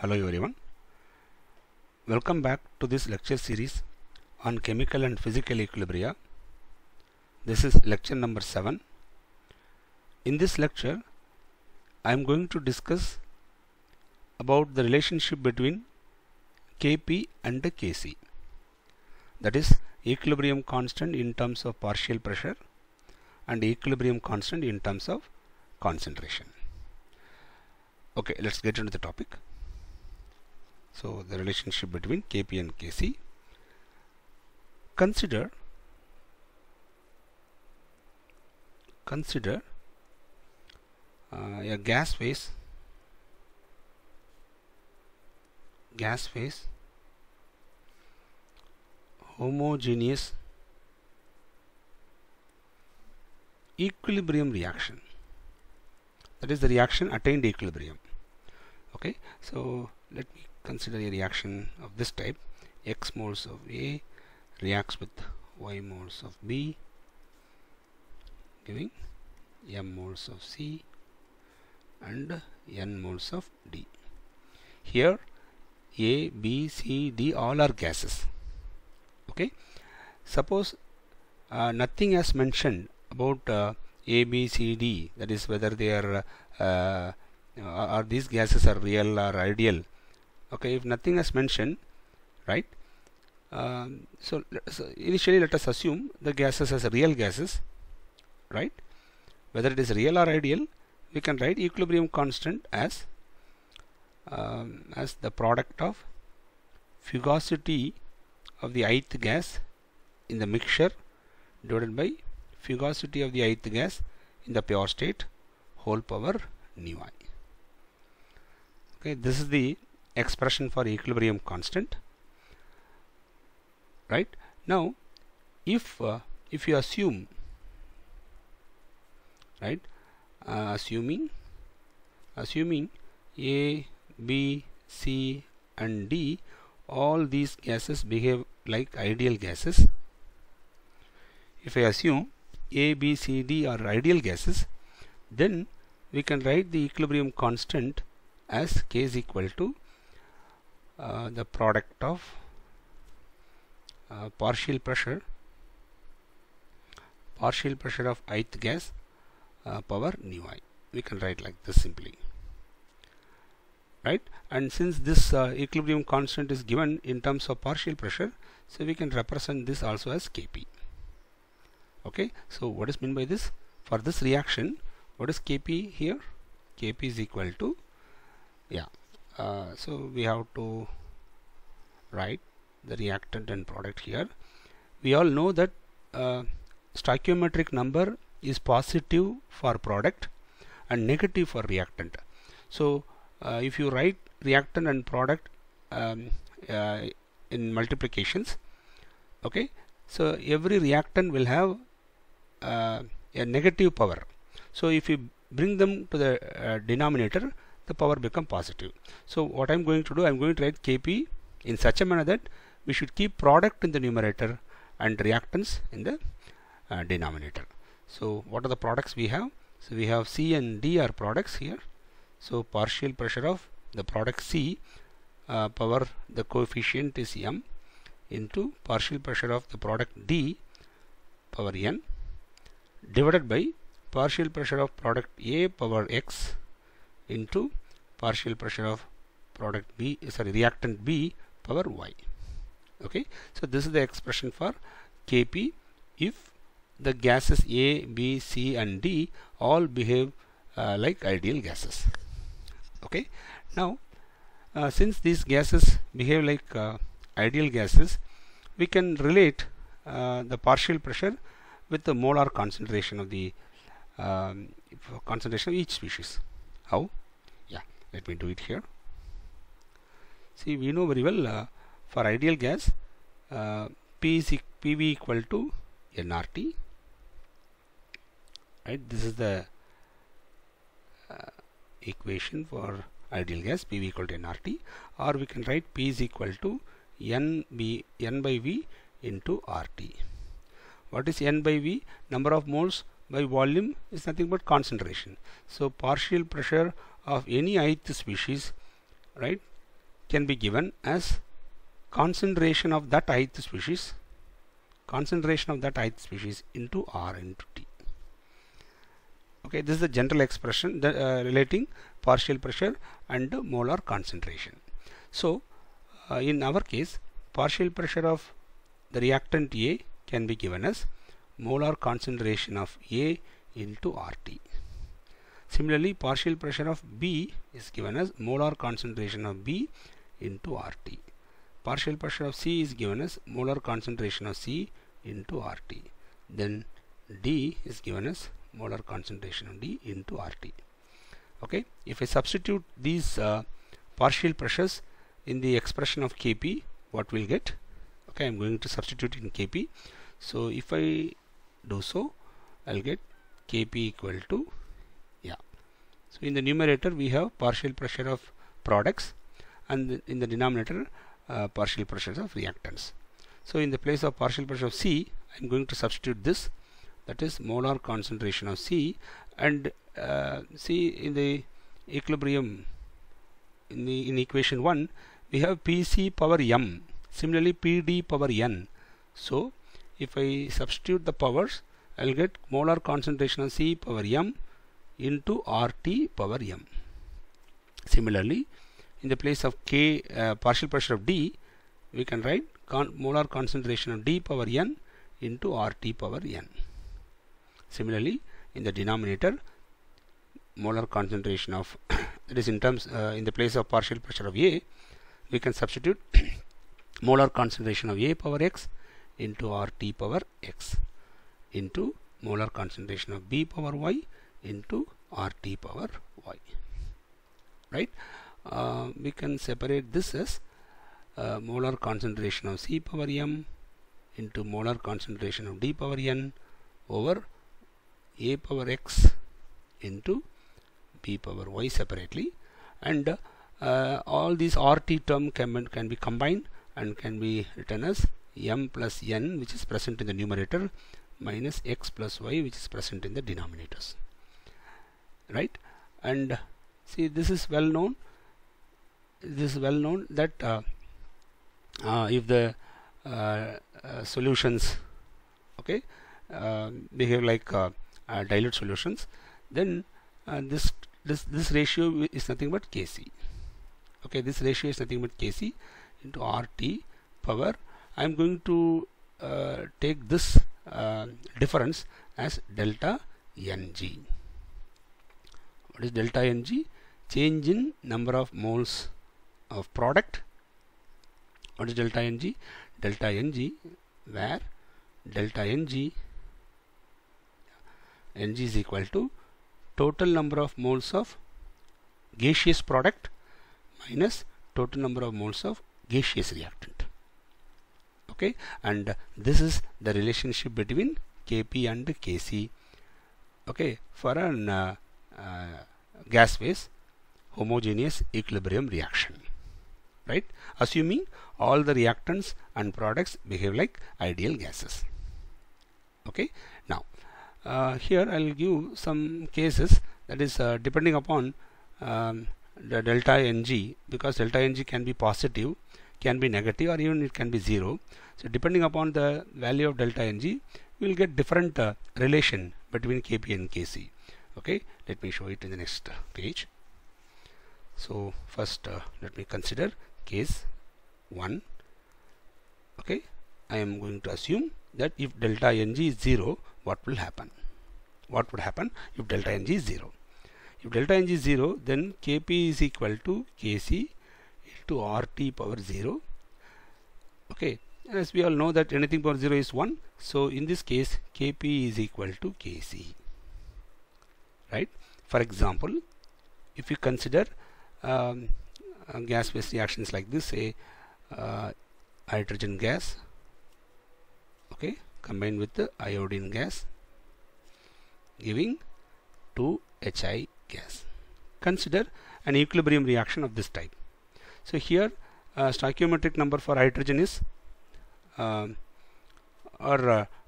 Hello everyone. Welcome back to this lecture series on chemical and physical equilibria. This is lecture number 7. In this lecture, I am going to discuss about the relationship between Kp and Kc. That is equilibrium constant in terms of partial pressure and equilibrium constant in terms of concentration. Okay, let's get into the topic. So the relationship between Kp and Kc. Consider consider uh, a gas phase gas phase homogeneous equilibrium reaction that is the reaction attained equilibrium okay so let me consider a reaction of this type x moles of A reacts with y moles of B giving m moles of C and n moles of D. Here A, B, C, D all are gases. Okay. Suppose uh, nothing as mentioned about uh, A, B, C, D that is whether they are uh, uh are these gases are real or ideal okay if nothing is mentioned right um, so, so, initially let us assume the gases as real gases right whether it is real or ideal we can write equilibrium constant as um, as the product of fugacity of the ith gas in the mixture divided by fugacity of the ith gas in the pure state whole power nu i okay this is the expression for equilibrium constant right now if uh, if you assume right uh, assuming assuming a b c and d all these gases behave like ideal gases if i assume a b c d are ideal gases then we can write the equilibrium constant as k is equal to uh, the product of uh, partial pressure partial pressure of ith gas uh, power nu i we can write like this simply right and since this uh, equilibrium constant is given in terms of partial pressure so we can represent this also as kp okay so what is meant by this for this reaction what is kp here kp is equal to yeah uh, so we have to write the reactant and product here we all know that uh, stoichiometric number is positive for product and negative for reactant so uh, if you write reactant and product um, uh, in multiplications okay so every reactant will have uh, a negative power so if you bring them to the uh, denominator the power become positive. So what I'm going to do, I'm going to write Kp in such a manner that we should keep product in the numerator and reactants in the uh, denominator. So what are the products we have? So we have C and D are products here. So partial pressure of the product C uh, power the coefficient is M into partial pressure of the product D power N divided by partial pressure of product A power X into partial pressure of product B eh, sorry reactant B power Y okay so this is the expression for Kp if the gases A B C and D all behave uh, like ideal gases okay now uh, since these gases behave like uh, ideal gases we can relate uh, the partial pressure with the molar concentration of the um, concentration of each species how yeah let me do it here see we know very well uh, for ideal gas uh, P is e PV equal to nRT right this is the uh, equation for ideal gas PV equal to nRT or we can write P is equal to n, B, n by V into RT what is n by V number of moles by volume is nothing but concentration so partial pressure of any ith species right can be given as concentration of that ith species concentration of that ith species into r into t okay this is the general expression that, uh, relating partial pressure and molar concentration so uh, in our case partial pressure of the reactant A can be given as molar concentration of A into RT. Similarly, partial pressure of B is given as molar concentration of B into RT. Partial pressure of C is given as molar concentration of C into RT. Then D is given as molar concentration of D into RT. Okay. If I substitute these uh, partial pressures in the expression of Kp, what we'll get? Okay, I'm going to substitute in Kp. So if I do so I'll get Kp equal to yeah so in the numerator we have partial pressure of products and in the denominator uh, partial pressures of reactants so in the place of partial pressure of C I'm going to substitute this that is molar concentration of C and uh, C in the equilibrium in the in equation 1 we have PC power m similarly PD power n so if I substitute the powers I'll get molar concentration of C power m into RT power m. Similarly, in the place of K uh, partial pressure of D, we can write con molar concentration of D power n into RT power n. Similarly, in the denominator, molar concentration of that is in terms uh, in the place of partial pressure of A, we can substitute molar concentration of A power x into RT power X into molar concentration of B power Y into RT power Y. Right? Uh, we can separate this as uh, molar concentration of C power M into molar concentration of D power N over A power X into B power Y separately and uh, uh all these RT term can, can be combined and can be written as m plus n which is present in the numerator minus x plus y which is present in the denominators right and see this is well known this is well known that uh, uh, if the uh, uh solutions okay uh, behave like uh, dilute solutions then this this this ratio is nothing but kc okay this ratio is nothing but kc into rt power I'm going to uh, take this uh, difference as delta Ng. What is delta Ng? Change in number of moles of product. What is delta Ng? Delta Ng where delta Ng Ng is equal to total number of moles of gaseous product minus total number of moles of gaseous reactant okay and this is the relationship between kp and kc okay for an uh, uh, gas phase homogeneous equilibrium reaction right assuming all the reactants and products behave like ideal gases okay now uh, here I'll give some cases that is uh, depending upon um, the delta Ng because delta Ng can be positive can be negative or even it can be 0. So depending upon the value of delta Ng, you will get different uh, relation between Kp and Kc. Okay, let me show it in the next uh, page. So first uh, let me consider case 1. Okay, I am going to assume that if delta Ng is 0, what will happen? What would happen if delta Ng is 0? If delta Ng is 0, then Kp is equal to Kc to RT power 0 okay as we all know that anything power 0 is 1 so in this case KP is equal to KC right for example if you consider um, uh, gas based reactions like this say uh, hydrogen gas okay combined with the iodine gas giving 2 HI gas consider an equilibrium reaction of this type so here uh, stoichiometric number for hydrogen is um, uh, or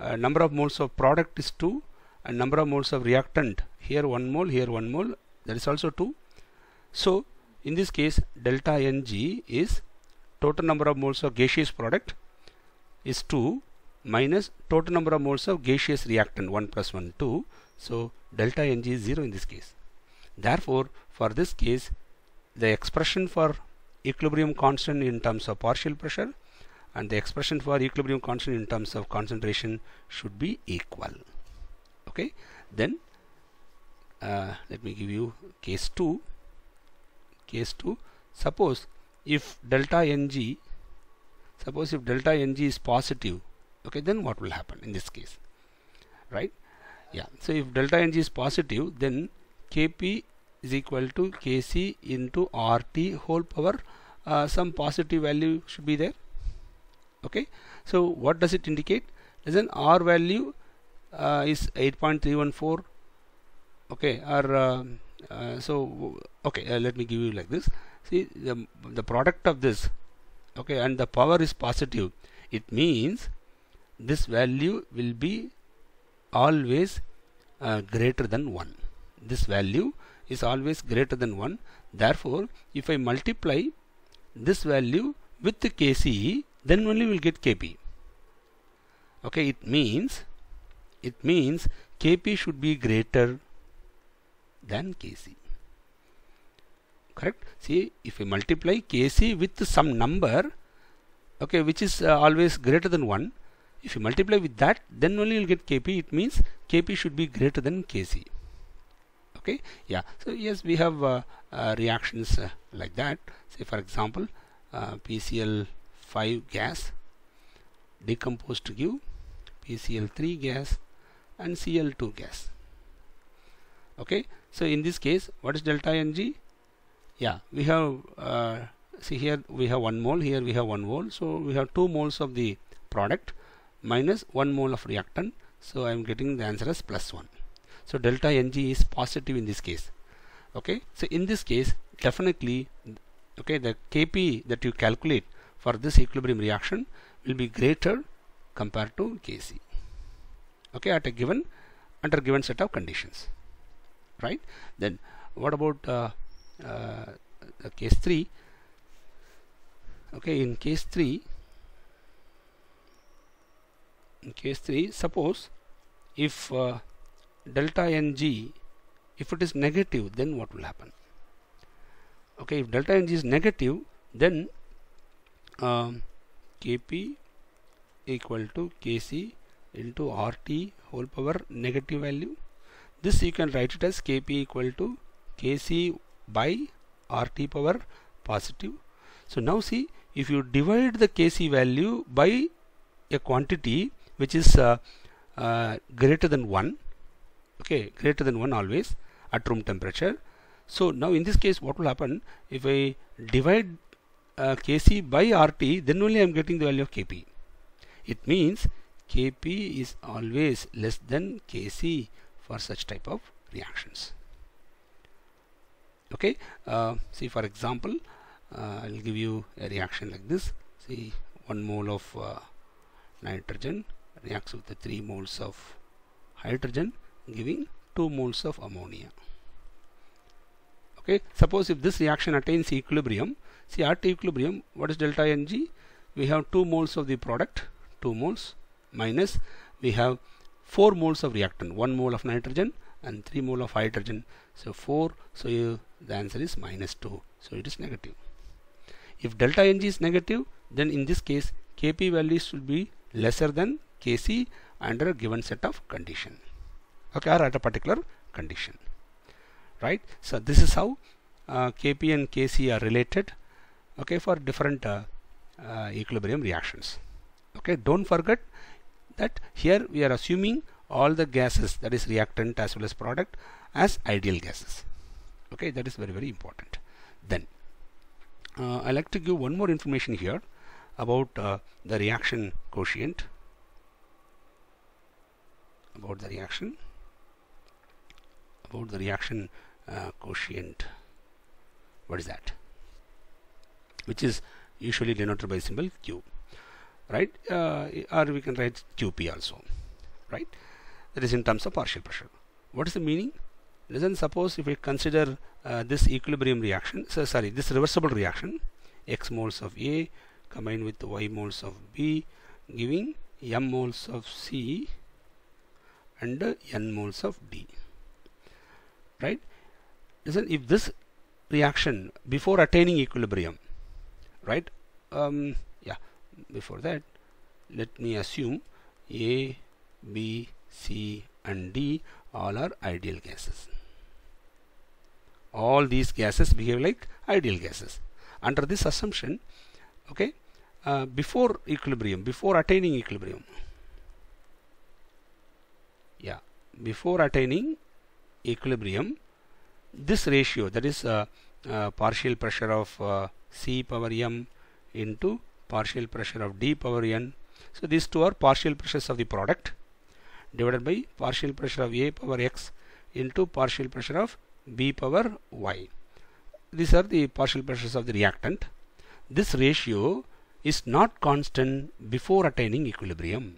uh, number of moles of product is 2 and number of moles of reactant here 1 mole here 1 mole that is also 2 so in this case delta Ng is total number of moles of gaseous product is 2 minus total number of moles of gaseous reactant 1 plus 1 2 so delta Ng is 0 in this case therefore for this case the expression for equilibrium constant in terms of partial pressure and the expression for equilibrium constant in terms of concentration should be equal okay then uh, let me give you case 2 case 2 suppose if delta ng suppose if delta ng is positive okay then what will happen in this case right yeah so if delta ng is positive then kp is equal to Kc into Rt whole power uh, some positive value should be there okay so what does it indicate as an R value uh, is 8.314 okay or uh, uh, so okay uh, let me give you like this see the, the product of this okay and the power is positive it means this value will be always uh, greater than 1 this value is always greater than 1. Therefore, if I multiply this value with the KCE, then only we'll get KP. Okay, it means it means KP should be greater than KC. Correct? See, if I multiply KC with some number, okay, which is uh, always greater than 1, if you multiply with that, then only you'll get KP. It means KP should be greater than KC okay yeah so yes we have uh, uh, reactions uh, like that say for example uh, PCl5 gas decomposed to give PCl3 gas and Cl2 gas okay so in this case what is delta Ng yeah we have uh, see here we have one mole here we have one mole so we have two moles of the product minus one mole of reactant so I am getting the answer as plus one so delta Ng is positive in this case. Okay, so in this case, definitely, okay, the Kp that you calculate for this equilibrium reaction will be greater compared to Kc. Okay, at a given under given set of conditions, right? Then what about uh, uh, case three? Okay, in case three, in case 3 suppose if uh, delta ng if it is negative then what will happen okay if delta ng is negative then um, kp equal to kc into rt whole power negative value this you can write it as kp equal to kc by rt power positive so now see if you divide the kc value by a quantity which is uh, uh, greater than 1 okay greater than 1 always at room temperature so now in this case what will happen if I divide uh, Kc by RT then only I am getting the value of Kp it means Kp is always less than Kc for such type of reactions okay uh, see for example uh, I'll give you a reaction like this see one mole of uh, nitrogen reacts with the three moles of hydrogen giving 2 moles of ammonia. Okay, suppose if this reaction attains equilibrium, see at equilibrium, what is delta Ng? We have 2 moles of the product, 2 moles, minus we have 4 moles of reactant, 1 mole of nitrogen and 3 mole of hydrogen. So 4, so you, the answer is minus 2, so it is negative. If delta Ng is negative, then in this case, Kp values will be lesser than Kc under a given set of conditions okay or at a particular condition right so this is how uh, kp and kc are related okay for different uh, uh, equilibrium reactions okay don't forget that here we are assuming all the gases that is reactant as well as product as ideal gases okay that is very very important then uh, I like to give one more information here about uh, the reaction quotient about the reaction about the reaction uh, quotient. What is that? Which is usually denoted by symbol Q, right? Uh, or we can write QP also, right? That is in terms of partial pressure. What is the meaning? Listen, suppose if we consider uh, this equilibrium reaction, so sorry, this reversible reaction, x moles of A combined with y moles of B giving m moles of C and n moles of D right listen if this reaction before attaining equilibrium right um, yeah before that let me assume A B C and D all are ideal gases all these gases behave like ideal gases under this assumption okay uh, before equilibrium before attaining equilibrium yeah before attaining equilibrium this ratio that is uh, uh, partial pressure of uh, C power m into partial pressure of D power n so these two are partial pressures of the product divided by partial pressure of A power x into partial pressure of B power y these are the partial pressures of the reactant this ratio is not constant before attaining equilibrium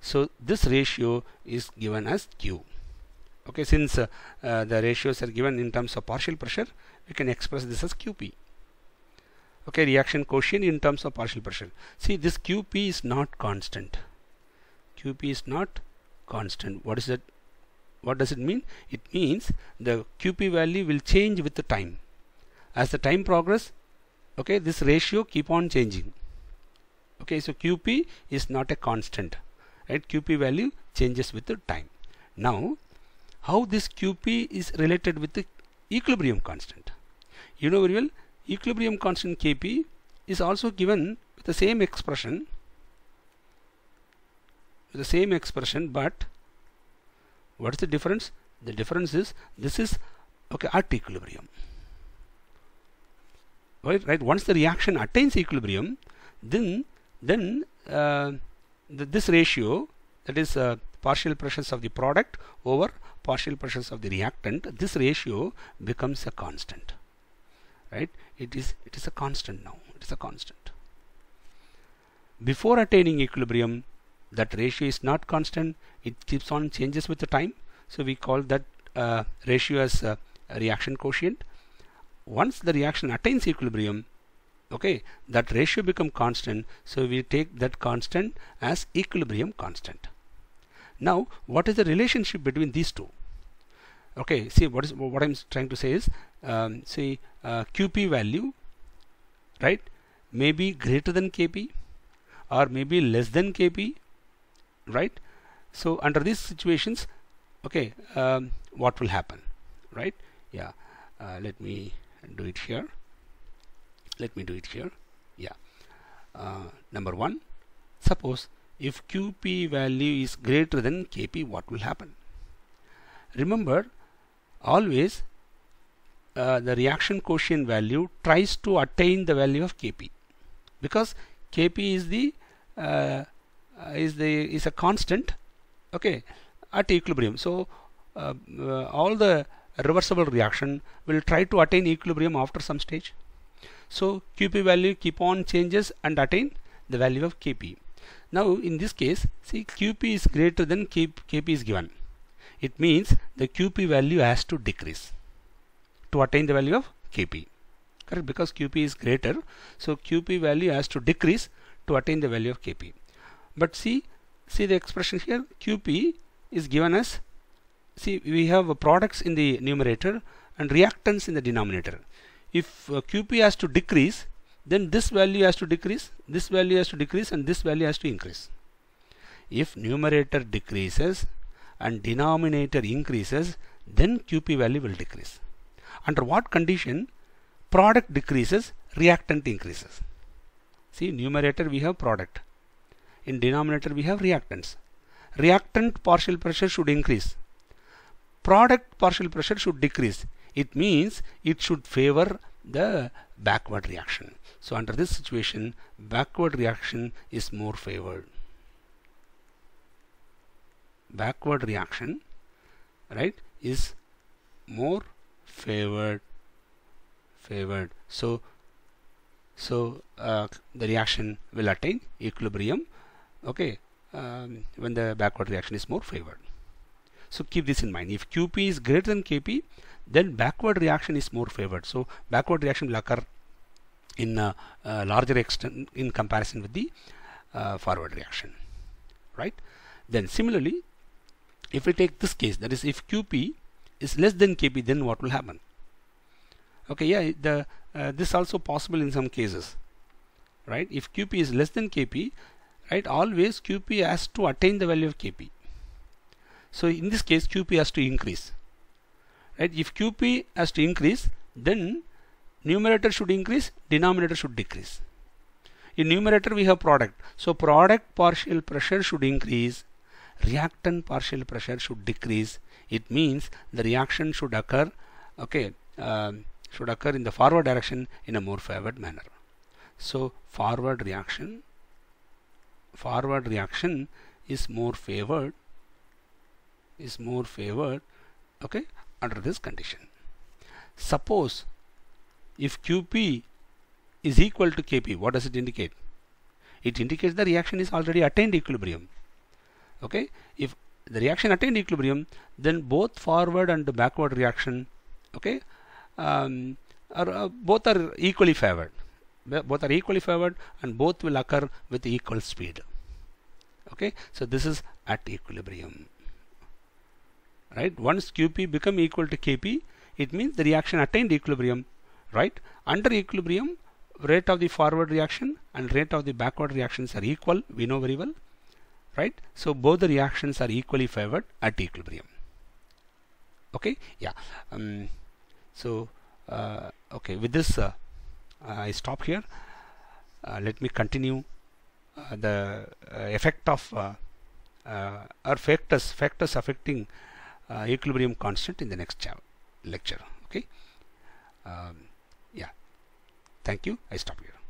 so this ratio is given as Q okay since uh, uh, the ratios are given in terms of partial pressure we can express this as qp okay reaction quotient in terms of partial pressure see this qp is not constant qp is not constant what is that what does it mean it means the qp value will change with the time as the time progress okay this ratio keep on changing okay so qp is not a constant right qp value changes with the time now how this QP is related with the equilibrium constant. You know very well equilibrium constant Kp is also given with the same expression the same expression but what is the difference? The difference is this is okay at equilibrium. Right, right. Once the reaction attains equilibrium, then then uh, the, this ratio that is uh, partial pressures of the product over partial pressures of the reactant this ratio becomes a constant right it is it is a constant now it is a constant before attaining equilibrium that ratio is not constant it keeps on changes with the time so we call that uh, ratio as reaction quotient once the reaction attains equilibrium okay that ratio become constant so we take that constant as equilibrium constant now, what is the relationship between these two? Okay, see what is what I'm trying to say is, um, see uh, QP value, right? Maybe greater than KP, or maybe less than KP, right? So under these situations, okay, um, what will happen, right? Yeah, uh, let me do it here. Let me do it here. Yeah. Uh, number one, suppose if QP value is greater than KP what will happen remember always uh, the reaction quotient value tries to attain the value of Kp because Kp is the uh, is the is a constant okay at equilibrium so uh, uh, all the reversible reaction will try to attain equilibrium after some stage so Qp value keep on changes and attain the value of Kp now in this case, see QP is greater than KP is given. It means the QP value has to decrease to attain the value of KP. Correct? Because QP is greater, so QP value has to decrease to attain the value of KP. But see, see the expression here, QP is given as, see we have products in the numerator and reactants in the denominator. If uh, QP has to decrease, then this value has to decrease this value has to decrease and this value has to increase if numerator decreases and denominator increases then QP value will decrease under what condition product decreases reactant increases see numerator we have product in denominator we have reactants reactant partial pressure should increase product partial pressure should decrease it means it should favor the backward reaction. So under this situation, backward reaction is more favored. Backward reaction, right, is more favored. Favored. So, so uh, the reaction will attain equilibrium. Okay, um, when the backward reaction is more favored. So keep this in mind. If QP is greater than KP, then backward reaction is more favored. So backward reaction will occur in a, a larger extent in comparison with the uh, forward reaction right then similarly if we take this case that is if QP is less than KP then what will happen okay yeah the uh, this also possible in some cases right if QP is less than KP right always QP has to attain the value of KP so in this case QP has to increase right if QP has to increase then numerator should increase denominator should decrease in numerator we have product so product partial pressure should increase reactant partial pressure should decrease it means the reaction should occur okay uh, should occur in the forward direction in a more favored manner so forward reaction forward reaction is more favored is more favored okay under this condition suppose if QP is equal to KP, what does it indicate? It indicates the reaction is already attained equilibrium. Okay, if the reaction attained equilibrium, then both forward and backward reaction, okay, um, are, uh, both are equally favored. Both are equally favored, and both will occur with equal speed. Okay, so this is at equilibrium. Right, once QP become equal to KP, it means the reaction attained equilibrium right? Under equilibrium, rate of the forward reaction and rate of the backward reactions are equal, we know very well, right? So both the reactions are equally favored at equilibrium. Okay, yeah. Um, so, uh, okay, with this, uh, I stop here. Uh, let me continue uh, the uh, effect of or uh, factors factors affecting equilibrium constant in the next lecture. Okay. Um, Thank you. I stop here.